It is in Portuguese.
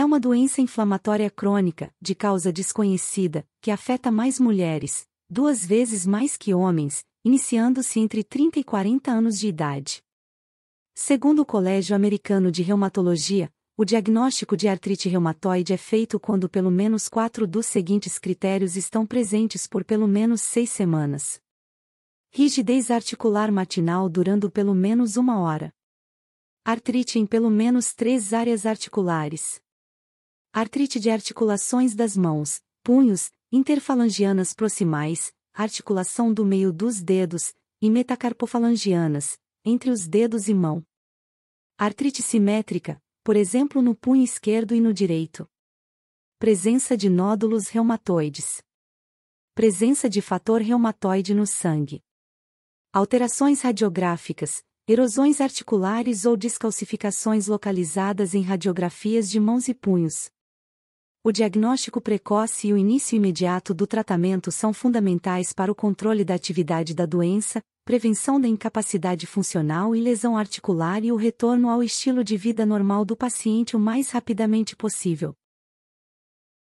É uma doença inflamatória crônica, de causa desconhecida, que afeta mais mulheres, duas vezes mais que homens, iniciando-se entre 30 e 40 anos de idade. Segundo o Colégio Americano de Reumatologia, o diagnóstico de artrite reumatoide é feito quando pelo menos quatro dos seguintes critérios estão presentes por pelo menos seis semanas: rigidez articular matinal durando pelo menos uma hora, artrite em pelo menos três áreas articulares, artrite de articulações das mãos, punhos, interfalangianas proximais, articulação do meio dos dedos, e metacarpofalangianas, entre os dedos e mão. Artrite simétrica, por exemplo no punho esquerdo e no direito. Presença de nódulos reumatoides. Presença de fator reumatoide no sangue. Alterações radiográficas, erosões articulares ou descalcificações localizadas em radiografias de mãos e punhos. O diagnóstico precoce e o início imediato do tratamento são fundamentais para o controle da atividade da doença, prevenção da incapacidade funcional e lesão articular e o retorno ao estilo de vida normal do paciente o mais rapidamente possível.